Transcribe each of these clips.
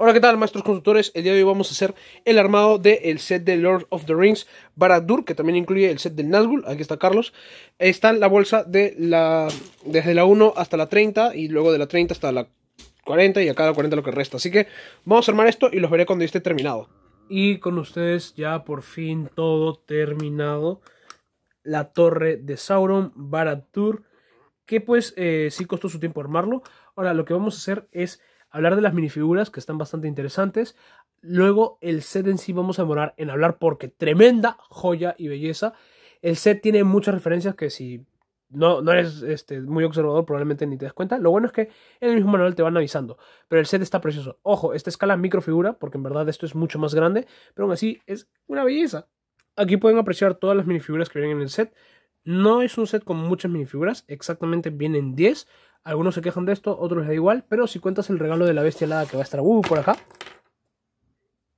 Hola, ¿qué tal, maestros constructores? El día de hoy vamos a hacer el armado del set de Lord of the Rings barad que también incluye el set de Nazgul, aquí está Carlos. Está la bolsa de la, desde la 1 hasta la 30 y luego de la 30 hasta la 40 y a cada 40 lo que resta. Así que vamos a armar esto y los veré cuando esté terminado. Y con ustedes ya por fin todo terminado. La torre de Sauron Baradur. que pues eh, sí costó su tiempo armarlo. Ahora lo que vamos a hacer es hablar de las minifiguras que están bastante interesantes. Luego el set en sí vamos a demorar en hablar porque tremenda joya y belleza. El set tiene muchas referencias que si no, no eres este, muy observador probablemente ni te des cuenta. Lo bueno es que en el mismo manual te van avisando. Pero el set está precioso. Ojo, esta escala microfigura porque en verdad esto es mucho más grande. Pero aún así es una belleza. Aquí pueden apreciar todas las minifiguras que vienen en el set. No es un set con muchas minifiguras, exactamente vienen 10, algunos se quejan de esto, otros les da igual, pero si cuentas el regalo de la bestia helada que va a estar uh, por acá,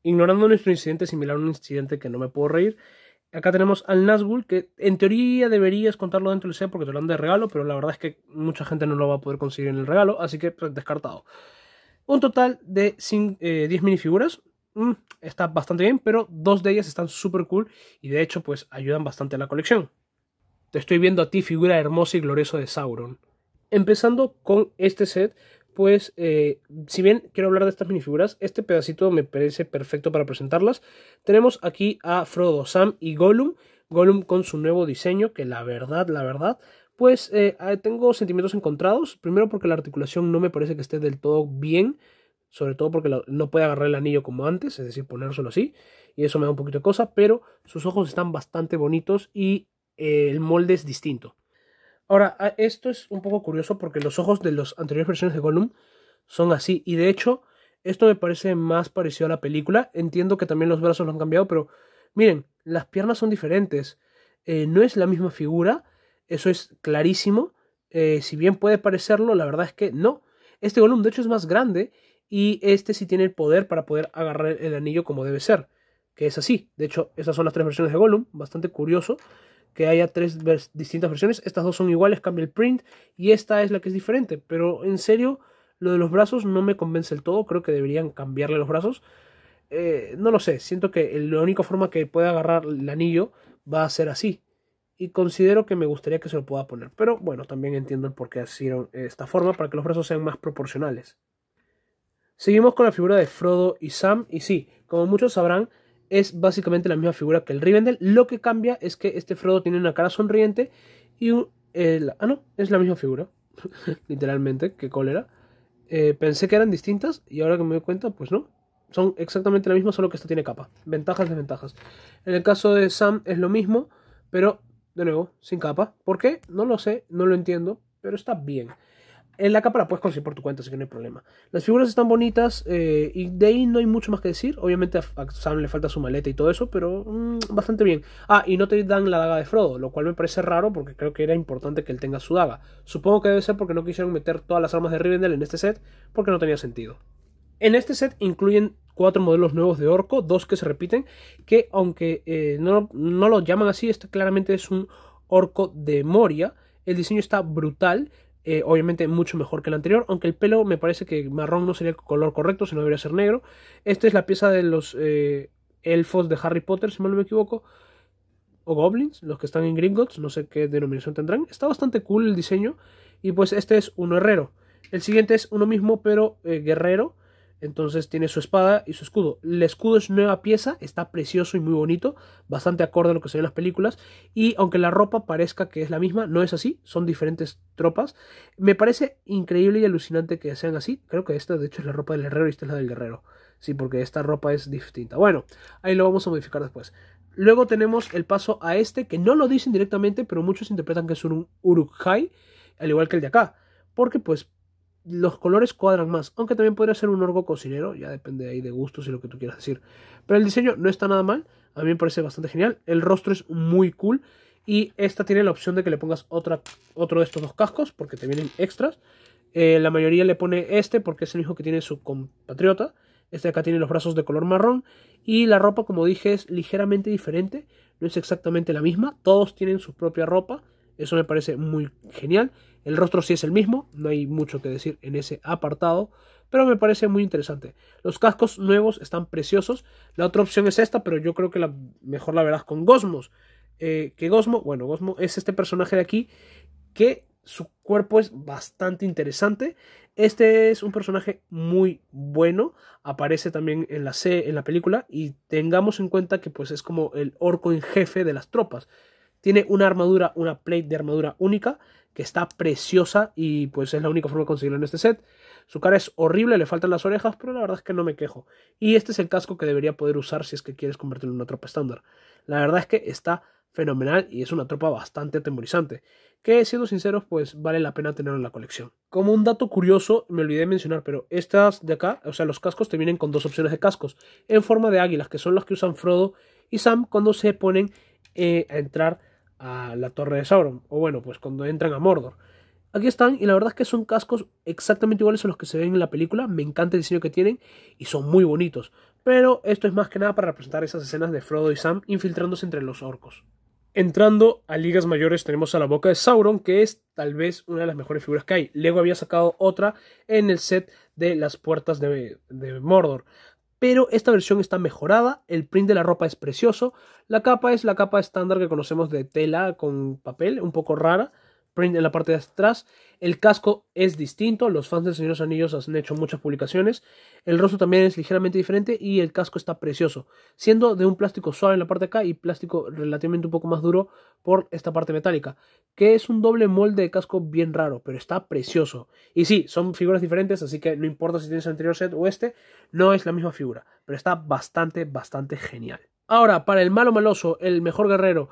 ignorando nuestro incidente similar a un incidente que no me puedo reír, acá tenemos al Nazgul, que en teoría deberías contarlo dentro del set porque te lo dan de regalo, pero la verdad es que mucha gente no lo va a poder conseguir en el regalo, así que pues, descartado. Un total de 10 eh, minifiguras. Mm, está bastante bien, pero dos de ellas están súper cool y de hecho pues ayudan bastante a la colección. Te estoy viendo a ti, figura hermosa y gloriosa de Sauron. Empezando con este set, pues eh, si bien quiero hablar de estas minifiguras, este pedacito me parece perfecto para presentarlas. Tenemos aquí a Frodo, Sam y Gollum. Gollum con su nuevo diseño, que la verdad, la verdad, pues eh, eh, tengo sentimientos encontrados. Primero porque la articulación no me parece que esté del todo bien, sobre todo porque no puede agarrar el anillo como antes, es decir, ponérselo así, y eso me da un poquito de cosa, pero sus ojos están bastante bonitos y el molde es distinto. Ahora, esto es un poco curioso porque los ojos de las anteriores versiones de Gollum son así. Y de hecho, esto me parece más parecido a la película. Entiendo que también los brazos lo han cambiado, pero miren, las piernas son diferentes. Eh, no es la misma figura, eso es clarísimo. Eh, si bien puede parecerlo, la verdad es que no. Este Gollum, de hecho, es más grande y este sí tiene el poder para poder agarrar el anillo como debe ser, que es así. De hecho, estas son las tres versiones de Gollum, bastante curioso que haya tres distintas versiones. Estas dos son iguales, cambia el print y esta es la que es diferente. Pero en serio, lo de los brazos no me convence del todo. Creo que deberían cambiarle los brazos. Eh, no lo sé, siento que la única forma que pueda agarrar el anillo va a ser así. Y considero que me gustaría que se lo pueda poner. Pero bueno, también entiendo el por qué hicieron esta forma, para que los brazos sean más proporcionales. Seguimos con la figura de Frodo y Sam. Y sí, como muchos sabrán, es básicamente la misma figura que el Rivendell. Lo que cambia es que este Frodo tiene una cara sonriente y un... ah, no, es la misma figura. Literalmente, qué cólera. Eh, pensé que eran distintas y ahora que me doy cuenta, pues no. Son exactamente la misma, solo que esta tiene capa. Ventajas, desventajas. En el caso de Sam es lo mismo, pero de nuevo, sin capa. ¿Por qué? No lo sé, no lo entiendo, pero está bien en la capa pues puedes conseguir por tu cuenta, así que no hay problema. Las figuras están bonitas eh, y de ahí no hay mucho más que decir. Obviamente a, Sam le falta su maleta y todo eso, pero mm, bastante bien. Ah, y no te dan la daga de Frodo, lo cual me parece raro porque creo que era importante que él tenga su daga. Supongo que debe ser porque no quisieron meter todas las armas de Rivendell en este set porque no tenía sentido. En este set incluyen cuatro modelos nuevos de orco, dos que se repiten, que aunque eh, no, no lo llaman así, este claramente es un orco de Moria. El diseño está brutal. Eh, obviamente mucho mejor que el anterior, aunque el pelo me parece que marrón no sería el color correcto, sino debería ser negro. Esta es la pieza de los eh, elfos de Harry Potter, si no me equivoco, o goblins, los que están en Gringotts, no sé qué denominación tendrán. Está bastante cool el diseño y pues este es uno herrero. El siguiente es uno mismo pero eh, guerrero entonces tiene su espada y su escudo. El escudo es nueva pieza, está precioso y muy bonito, bastante acorde a lo que se ve en las películas. Y aunque la ropa parezca que es la misma, no es así, son diferentes tropas. Me parece increíble y alucinante que sean así. Creo que esta de hecho es la ropa del herrero y esta es la del guerrero. Sí, porque esta ropa es distinta. Bueno, ahí lo vamos a modificar después. Luego tenemos el paso a este, que no lo dicen directamente, pero muchos interpretan que es un Uruk-hai, al igual que el de acá. Porque pues los colores cuadran más, aunque también podría ser un orgo cocinero, ya depende ahí de gustos y lo que tú quieras decir. Pero el diseño no está nada mal, a mí me parece bastante genial, el rostro es muy cool y esta tiene la opción de que le pongas otra, otro de estos dos cascos porque te vienen extras. Eh, la mayoría le pone este porque es el hijo que tiene su compatriota. Este de acá tiene los brazos de color marrón y la ropa, como dije, es ligeramente diferente, no es exactamente la misma, todos tienen su propia ropa eso me parece muy genial. El rostro sí es el mismo, no hay mucho que decir en ese apartado, pero me parece muy interesante. Los cascos nuevos están preciosos. La otra opción es esta, pero yo creo que la, mejor la verás con Gosmos. Eh, que Gosmo, bueno, Gosmo es este personaje de aquí que su cuerpo es bastante interesante. Este es un personaje muy bueno, aparece también en la, C, en la película y tengamos en cuenta que pues es como el orco en jefe de las tropas. Tiene una armadura, una plate de armadura única, que está preciosa y pues es la única forma de conseguirlo en este set. Su cara es horrible, le faltan las orejas, pero la verdad es que no me quejo. Y este es el casco que debería poder usar si es que quieres convertirlo en una tropa estándar. La verdad es que está fenomenal y es una tropa bastante atemorizante, que siendo sinceros pues vale la pena tenerlo en la colección. Como un dato curioso, me olvidé de mencionar, pero estas de acá, o sea los cascos te vienen con dos opciones de cascos, en forma de águilas, que son las que usan Frodo y Sam cuando se ponen eh, a entrar a la torre de Sauron, o bueno, pues cuando entran a Mordor. Aquí están y la verdad es que son cascos exactamente iguales a los que se ven en la película, me encanta el diseño que tienen y son muy bonitos, pero esto es más que nada para representar esas escenas de Frodo y Sam infiltrándose entre los orcos. Entrando a ligas mayores tenemos a la boca de Sauron, que es tal vez una de las mejores figuras que hay. luego había sacado otra en el set de las puertas de, de Mordor pero esta versión está mejorada, el print de la ropa es precioso, la capa es la capa estándar que conocemos de tela con papel, un poco rara, print en la parte de atrás. El casco es distinto. Los fans Señor de señores Anillos han hecho muchas publicaciones. El rostro también es ligeramente diferente y el casco está precioso, siendo de un plástico suave en la parte de acá y plástico relativamente un poco más duro por esta parte metálica, que es un doble molde de casco bien raro, pero está precioso. Y sí, son figuras diferentes, así que no importa si tienes el anterior set o este, no es la misma figura, pero está bastante, bastante genial. Ahora, para el malo maloso, el mejor guerrero,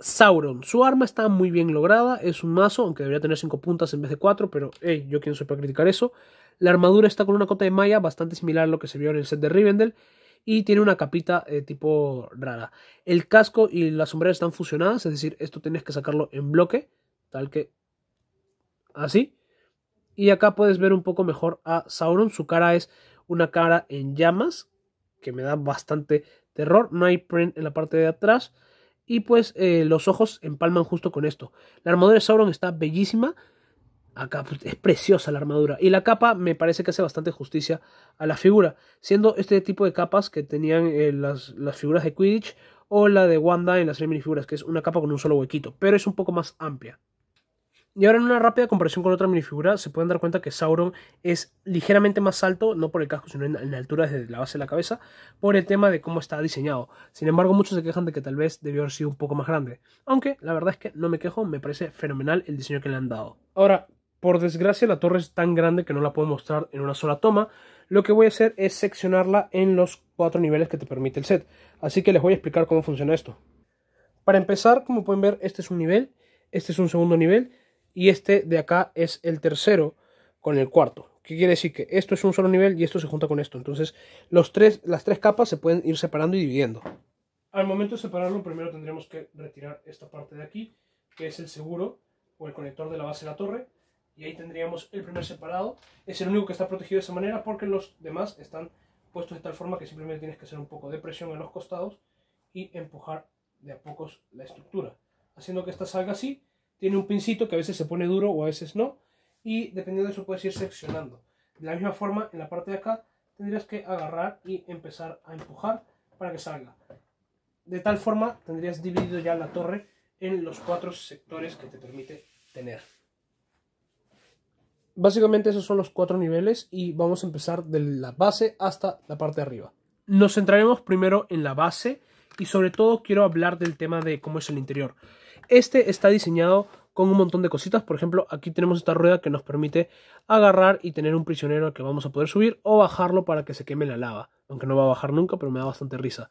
Sauron. Su arma está muy bien lograda, es un mazo, aunque debería tener 5 puntas en vez de 4, pero hey, yo quién soy para criticar eso. La armadura está con una cota de malla bastante similar a lo que se vio en el set de Rivendell y tiene una capita eh, tipo rara. El casco y la sombrera están fusionadas, es decir, esto tienes que sacarlo en bloque, tal que así. Y acá puedes ver un poco mejor a Sauron, su cara es una cara en llamas, que me da bastante terror, no hay print en la parte de atrás. Y pues eh, los ojos empalman justo con esto. La armadura de Sauron está bellísima. Acá pues, es preciosa la armadura. Y la capa me parece que hace bastante justicia a la figura. Siendo este tipo de capas que tenían eh, las, las, figuras de Quidditch o la de Wanda en las minifiguras, que es una capa con un solo huequito, pero es un poco más amplia. Y ahora en una rápida comparación con otra minifigura se pueden dar cuenta que Sauron es ligeramente más alto, no por el casco, sino en, la altura desde la base de la cabeza, por el tema de cómo está diseñado. Sin embargo, muchos se quejan de que tal vez debió haber sido un poco más grande. Aunque la verdad es que no me quejo, me parece fenomenal el diseño que le han dado. Ahora, por desgracia la torre es tan grande que no la puedo mostrar en una sola toma. Lo que voy a hacer es seccionarla en los cuatro niveles que te permite el set. Así que les voy a explicar cómo funciona esto. Para empezar, como pueden ver, este es un nivel, este es un segundo nivel, y este de acá es el tercero con el cuarto. ¿Qué quiere decir? Que esto es un solo nivel y esto se junta con esto. Entonces, los tres, las tres capas se pueden ir separando y dividiendo. Al momento de separarlo, primero tendríamos que retirar esta parte de aquí, que es el seguro o el conector de la base de la torre. Y ahí tendríamos el primer separado. Es el único que está protegido de esa manera porque los demás están puestos de tal forma que simplemente tienes que hacer un poco de presión en los costados y empujar de a pocos la estructura. Haciendo que esta salga así tiene un pincito que a veces se pone duro o a veces no. Y dependiendo de eso puedes ir seccionando. De la misma forma, en la parte de acá tendrías que agarrar y empezar a empujar para que salga. De tal forma tendrías dividido ya la torre en los cuatro sectores que te permite tener. Básicamente esos son los cuatro niveles y vamos a empezar de la base hasta la parte de arriba. Nos centraremos primero en la base y sobre todo quiero hablar del tema de cómo es el interior. Este está diseñado con un montón de cositas. Por ejemplo, aquí tenemos esta rueda que nos permite agarrar y tener un prisionero al que vamos a poder subir o bajarlo para que se queme la lava. Aunque no va a bajar nunca, pero me da bastante risa.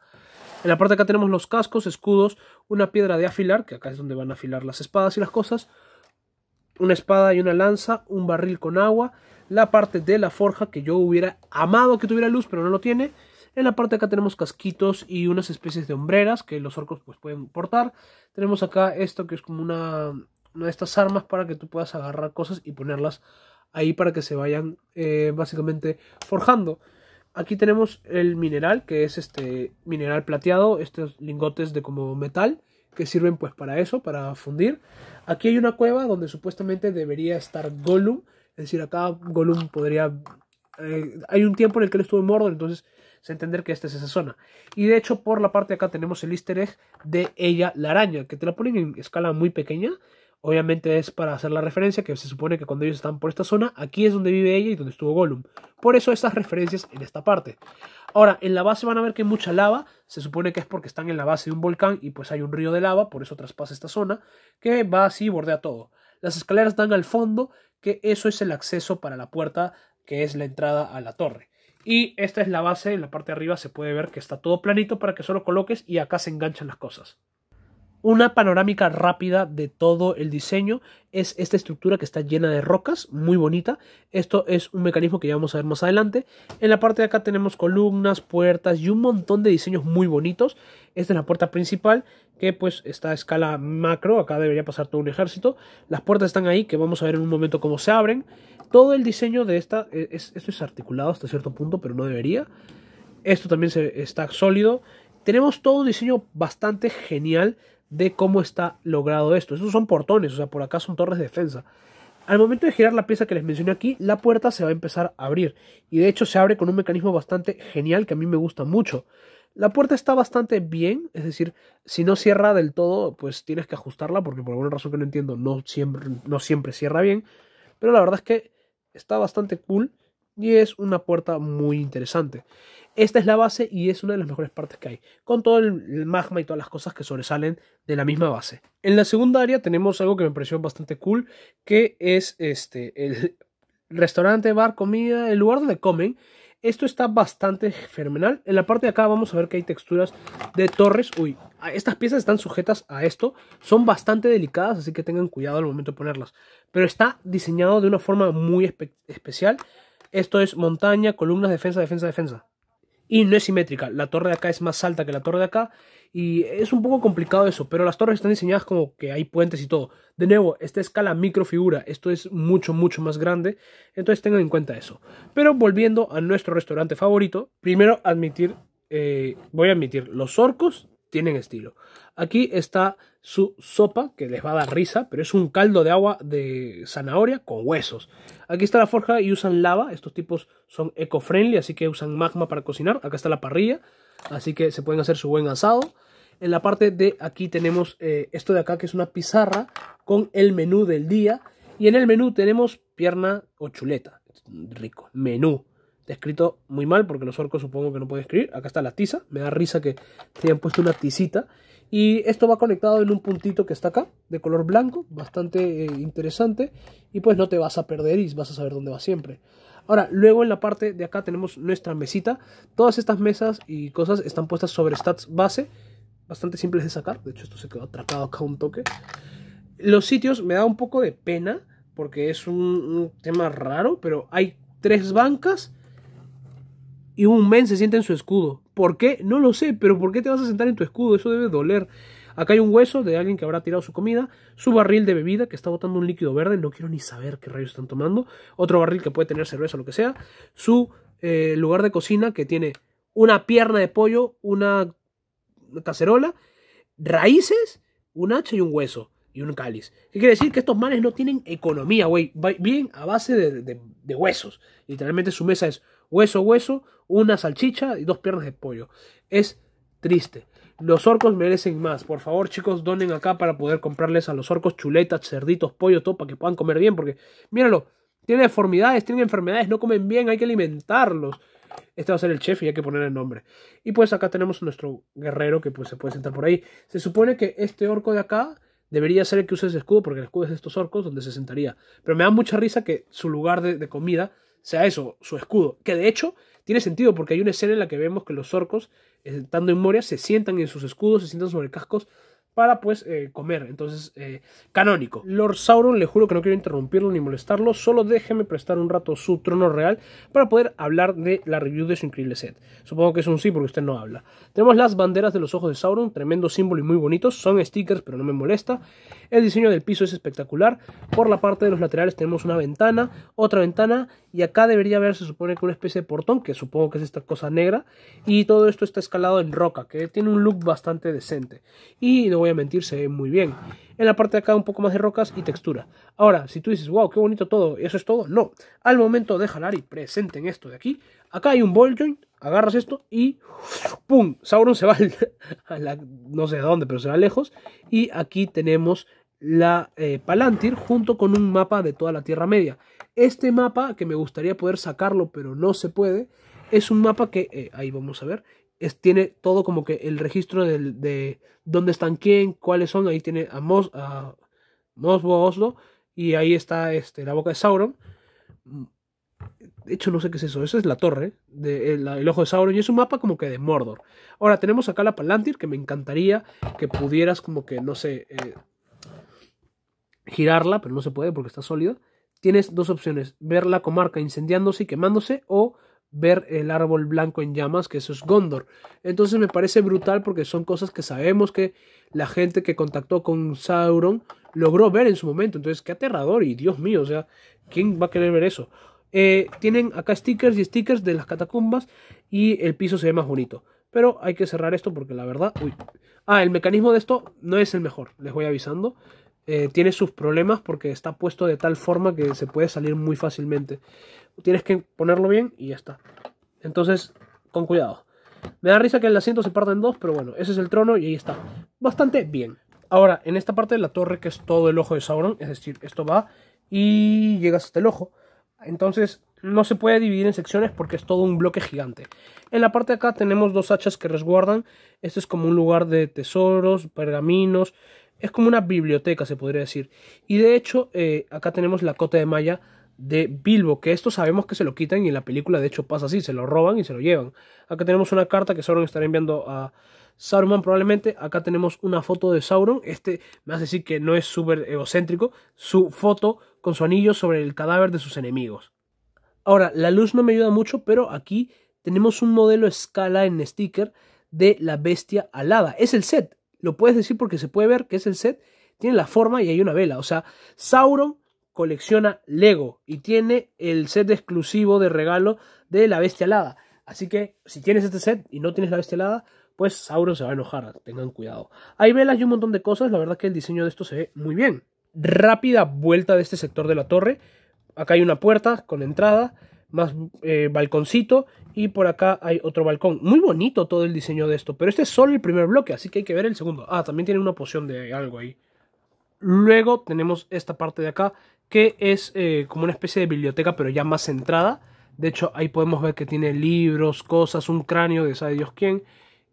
En la parte de acá tenemos los cascos, escudos, una piedra de afilar, que acá es donde van a afilar las espadas y las cosas. Una espada y una lanza, un barril con agua, la parte de la forja que yo hubiera amado que tuviera luz, pero no lo tiene. En la parte de acá tenemos casquitos y unas especies de hombreras que los orcos pues, pueden portar. Tenemos acá esto que es como una, de estas armas para que tú puedas agarrar cosas y ponerlas ahí para que se vayan eh, básicamente forjando. Aquí tenemos el mineral, que es este mineral plateado, estos lingotes de como metal que sirven pues para eso, para fundir. Aquí hay una cueva donde supuestamente debería estar Gollum, es decir, acá Gollum podría... Eh, hay un tiempo en el que él estuvo en Mordor, entonces es entender que esta es esa zona. Y de hecho, por la parte de acá tenemos el easter egg de ella, la araña, que te la ponen en escala muy pequeña. Obviamente es para hacer la referencia que se supone que cuando ellos están por esta zona, aquí es donde vive ella y donde estuvo Gollum. Por eso estas referencias en esta parte. Ahora, en la base van a ver que hay mucha lava. Se supone que es porque están en la base de un volcán y pues hay un río de lava, por eso traspasa esta zona, que va así y bordea todo. Las escaleras dan al fondo, que eso es el acceso para la puerta que es la entrada a la torre. Y esta es la base, en la parte de arriba se puede ver que está todo planito para que solo coloques y acá se enganchan las cosas. Una panorámica rápida de todo el diseño es esta estructura que está llena de rocas, muy bonita. Esto es un mecanismo que ya vamos a ver más adelante. En la parte de acá tenemos columnas, puertas y un montón de diseños muy bonitos. Esta es la puerta principal que pues está a escala macro, acá debería pasar todo un ejército. Las puertas están ahí que vamos a ver en un momento cómo se abren. Todo el diseño de esta, e, esto es articulado hasta cierto punto, pero no debería. Esto también se, está sólido. Tenemos todo un diseño bastante genial de cómo está logrado esto. Estos son portones, o sea, por acá son torres de defensa. Al momento de girar la pieza que les mencioné aquí, la puerta se va a empezar a abrir. Y de hecho se abre con un mecanismo bastante genial que a mí me gusta mucho. La puerta está bastante bien, es decir, si no cierra del todo, pues tienes que ajustarla porque por alguna razón que no entiendo no siempre, no siempre cierra bien. Pero la verdad es que Está bastante cool y es una puerta muy interesante. Esta es la base y es una de las mejores partes que hay, con todo el magma y todas las cosas que sobresalen de la misma base. En la segunda área tenemos algo que me pareció bastante cool, que es este, el restaurante, bar, comida, el lugar donde comen esto está bastante fenomenal. En la parte de acá vamos a ver que hay texturas de torres. Uy, estas piezas están sujetas a esto. Son bastante delicadas, así que tengan cuidado al momento de ponerlas. Pero está diseñado de una forma muy especial. Esto es montaña, columnas, defensa, defensa, defensa. Y no es simétrica. La torre de acá es más alta que la torre de acá. Y es un poco complicado eso, pero las torres están diseñadas como que hay puentes y todo. De nuevo, esta escala microfigura, esto es mucho, mucho más grande, entonces tengan en cuenta eso. Pero volviendo a nuestro restaurante favorito, primero admitir, eh, voy a admitir, los orcos tienen estilo. Aquí está su sopa, que les va a dar risa, pero es un caldo de agua de zanahoria con huesos. Aquí está la forja y usan lava. Estos tipos son eco-friendly, así que usan magma para cocinar. Acá está la parrilla, así que se pueden hacer su buen asado. En la parte de aquí tenemos eh, esto de acá, que es una pizarra con el menú del día. Y en el menú tenemos pierna o chuleta. Rico. Menú escrito muy mal, porque los orcos supongo que no pueden escribir. Acá está la tiza, me da risa que te hayan puesto una tizita. Y esto va conectado en un puntito que está acá, de color blanco, bastante eh, interesante. Y pues no te vas a perder y vas a saber dónde va siempre. Ahora, luego en la parte de acá tenemos nuestra mesita. Todas estas mesas y cosas están puestas sobre stats base. Bastante simples de sacar. De hecho, esto se quedó atracado acá un toque. Los sitios me da un poco de pena. Porque es un tema raro. Pero hay tres bancas y un men se sienta en su escudo. ¿Por qué? No lo sé, pero ¿por qué te vas a sentar en tu escudo? Eso debe doler. Acá hay un hueso de alguien que habrá tirado su comida, su barril de bebida que está botando un líquido verde, no quiero ni saber qué rayos están tomando, otro barril que puede tener cerveza o lo que sea, su eh, lugar de cocina que tiene una pierna de pollo, una cacerola, raíces, un hacha y un hueso y un cáliz. ¿Qué quiere decir? Que estos manes no tienen economía, güey. Bien a base de, huesos. Literalmente su mesa es hueso, hueso, una salchicha y dos piernas de pollo. Es triste. Los orcos merecen más. Por favor, chicos, donen acá para poder comprarles a los orcos chuletas, cerditos, pollo, todo para que puedan comer bien. Porque, míralo, Tiene deformidades, tiene enfermedades, no comen bien, hay que alimentarlos. Este va a ser el chef y hay que poner el nombre. Y pues acá tenemos a nuestro guerrero que pues se puede sentar por ahí. Se supone que este orco de acá debería ser el que use ese escudo, porque el escudo es de estos orcos donde se sentaría. Pero me da mucha risa que su lugar de, de comida sea eso, su escudo. Que de hecho tiene sentido porque hay una escena en la que vemos que los orcos, estando en Moria, se sientan en sus escudos, se sientan sobre cascos para pues eh, comer. Entonces, eh, canónico. Lord Sauron, le juro que no quiero interrumpirlo ni molestarlo, solo déjeme prestar un rato su trono real para poder hablar de la review de su increíble set. Supongo que es un sí porque usted no habla. Tenemos las banderas de los ojos de Sauron, tremendo símbolo y muy bonitos, son stickers pero no me molesta. El diseño del piso es espectacular, por la parte de los laterales tenemos una ventana, otra ventana y acá debería haber, se supone que una especie de portón, que supongo que es esta cosa negra, y todo esto está escalado en roca, que tiene un look bastante decente. Y voy a mentir, se ve muy bien. En la parte de acá un poco más de rocas y textura. Ahora, si tú dices, wow, qué bonito todo, ¿eso es todo? No. Al momento de jalar y presenten esto de aquí, acá hay un ball joint, agarras esto y ¡pum! Sauron se va a no sé a dónde, pero se va lejos. Y aquí tenemos la eh, Palantir junto con un mapa de toda la Tierra Media. Este mapa, que me gustaría poder sacarlo, pero no se puede, es un mapa que, eh, ahí vamos a ver, tiene todo como que el registro de dónde están quién, cuáles son. Ahí tiene a, Mos, Mosbo, Oslo, y ahí está este, la boca de Sauron. De hecho, no sé qué es eso. Esa es la torre, el, ojo de Sauron, y es un mapa como que de Mordor. Ahora, tenemos acá la Palantir, que me encantaría que pudieras como que, no sé, eh, girarla, pero no se puede porque está sólido Tienes dos opciones, ver la comarca incendiándose y quemándose o ver el árbol blanco en llamas, que eso es Gondor. Entonces me parece brutal porque son cosas que sabemos que la gente que contactó con Sauron logró ver en su momento. Entonces, qué aterrador y Dios mío, o sea, ¿quién va a querer ver eso? Eh, tienen acá stickers y stickers de las catacumbas y el piso se ve más bonito. Pero hay que cerrar esto porque la verdad... Uy. Ah, el mecanismo de esto no es el mejor, les voy avisando. Eh, tiene sus problemas porque está puesto de tal forma que se puede salir muy fácilmente tienes que ponerlo bien y ya está. Entonces, con cuidado. Me da risa que el asiento se parte en dos, pero bueno, ese es el trono y ahí está. Bastante bien. Ahora, en esta parte de la torre, que es todo el ojo de Sauron, es decir, esto va y llegas hasta el ojo. Entonces, no se puede dividir en secciones porque es todo un bloque gigante. En la parte de acá tenemos dos hachas que resguardan. Este es como un lugar de tesoros, pergaminos. Es como una biblioteca, se podría decir. Y de hecho, eh, acá tenemos la cota de malla de Bilbo, que esto sabemos que se lo quitan y en la película de hecho pasa así, se lo roban y se lo llevan. Acá tenemos una carta que Sauron estará enviando a Sauron probablemente, acá tenemos una foto de Sauron, este me hace decir que no es súper egocéntrico, su foto con su anillo sobre el cadáver de sus enemigos. Ahora, la luz no me ayuda mucho, pero aquí tenemos un modelo escala en sticker de la bestia alada. Es el set, lo puedes decir porque se puede ver que es el set, tiene la forma y hay una vela, o sea, Sauron colecciona Lego y tiene el set exclusivo de regalo de la bestia alada. Así que si tienes este set y no tienes la bestia alada, pues Sauron se va a enojar, tengan cuidado. Hay velas y un montón de cosas, la verdad que el diseño de esto se ve muy bien. Rápida vuelta de este sector de la torre. Acá hay una puerta con entrada, más eh, balconcito y por acá hay otro balcón. Muy bonito todo el diseño de esto, pero este es solo el primer bloque, así que hay que ver el segundo. Ah, también tiene una poción de algo ahí. Luego tenemos esta parte de acá que es eh, como una especie de biblioteca, pero ya más centrada. De hecho, ahí podemos ver que tiene libros, cosas, un cráneo de sabe Dios quién.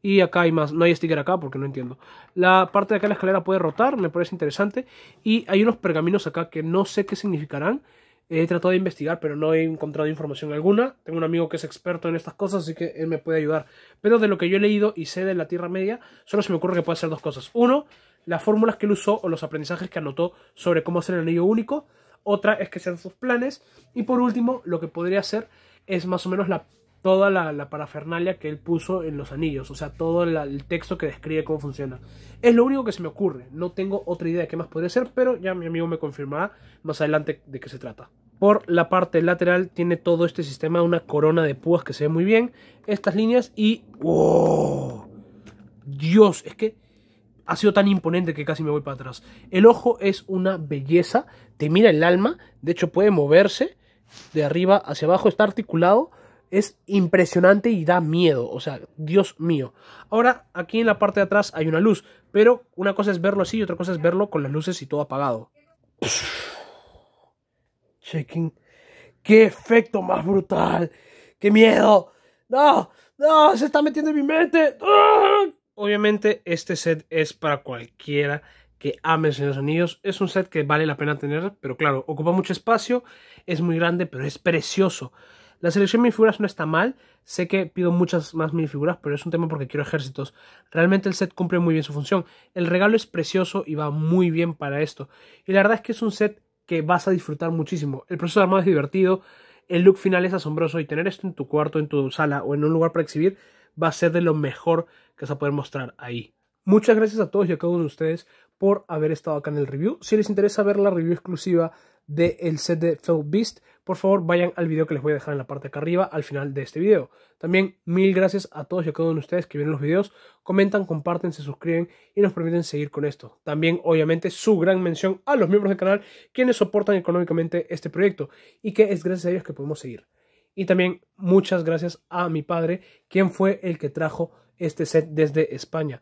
Y acá hay más, no hay sticker acá porque no entiendo. La parte de acá la escalera puede rotar, me parece interesante. Y hay unos pergaminos acá que no sé qué significarán. He tratado de investigar, pero no he encontrado información alguna. Tengo un amigo que es experto en estas cosas, así que él me puede ayudar. Pero de lo que yo he leído y sé de la Tierra Media, solo se me ocurre que puede ser dos cosas. Uno, las fórmulas que él usó o los aprendizajes que anotó sobre cómo hacer el anillo único otra es que sean sus planes, y por último, lo que podría hacer es más o menos la, toda la, parafernalia que él puso en los anillos, o sea, todo el texto que describe cómo funciona. Es lo único que se me ocurre, no tengo otra idea de qué más podría ser, pero ya mi amigo me confirmará más adelante de qué se trata. Por la parte lateral tiene todo este sistema, una corona de púas que se ve muy bien, estas líneas y... Dios, es que ha sido tan imponente que casi me voy para atrás. El ojo es una belleza, te mira el alma, de hecho puede moverse de arriba hacia abajo, está articulado, es impresionante y da miedo, o sea, Dios mío. Ahora, aquí en la parte de atrás hay una luz, pero una cosa es verlo así y otra cosa es verlo con las luces y todo apagado. Checking. ¡Qué efecto más brutal! ¡Qué miedo! ¡No! ¡No! ¡Se está metiendo en mi mente! ¡Ah! Obviamente este set es para cualquiera que ame Señor de los Anillos. Es un set que vale la pena tener, pero claro, ocupa mucho espacio, es muy grande, pero es precioso. La selección de minifiguras no está mal, sé que pido muchas más minifiguras, pero es un tema porque quiero ejércitos. Realmente el set cumple muy bien su función. El regalo es precioso y va muy bien para esto. Y la verdad es que es un set que vas a disfrutar muchísimo. El proceso de armado es divertido, el look final es asombroso y tener esto en tu cuarto, en tu sala o en un lugar para exhibir va a ser de lo mejor que se va a poder mostrar ahí. Muchas gracias a todos y a cada uno de ustedes por haber estado acá en el review. Si les interesa ver la review exclusiva del set de Fell Beast, por favor vayan al video que les voy a dejar en la parte de acá arriba al final de este video. También mil gracias a todos y a cada uno de ustedes que vieron los videos, comentan, comparten, se suscriben y nos permiten seguir con esto. También obviamente su gran mención a los miembros del canal quienes soportan económicamente este proyecto y que es gracias a ellos que podemos seguir. Y también muchas gracias a mi padre, quien fue el que trajo este set desde España.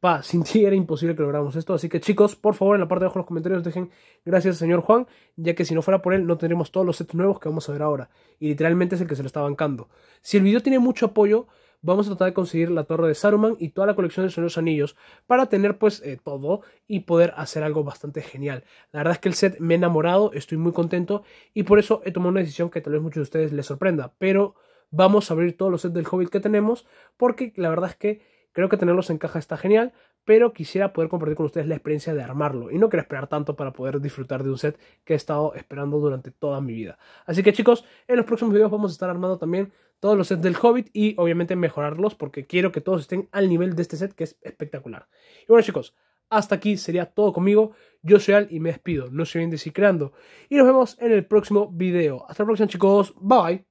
Pa, sin ti era imposible que lográramos esto. Así que chicos, por favor, en la parte de abajo de los comentarios dejen gracias señor Juan, ya que si no fuera por él no tendríamos todos los sets nuevos que vamos a ver ahora. Y literalmente es el que se lo está bancando. Si el video tiene mucho apoyo, vamos a tratar de conseguir la torre de Saruman y toda la colección de Sonidos Anillos para tener pues eh, todo y poder hacer algo bastante genial. La verdad es que el set me ha enamorado, estoy muy contento y por eso he tomado una decisión que tal vez muchos de ustedes les sorprenda, pero vamos a abrir todos los sets del Hobbit que tenemos porque la verdad es que creo que tenerlos en caja está genial, pero quisiera poder compartir con ustedes la experiencia de armarlo y no quiero esperar tanto para poder disfrutar de un set que he estado esperando durante toda mi vida. Así que chicos, en los próximos videos vamos a estar armando también todos los sets del Hobbit y obviamente mejorarlos porque quiero que todos estén al nivel de este set que es espectacular. Y bueno chicos, hasta aquí sería todo conmigo. Yo soy Al y me despido. No se olviden de Y nos vemos en el próximo video. Hasta la próxima chicos. Bye.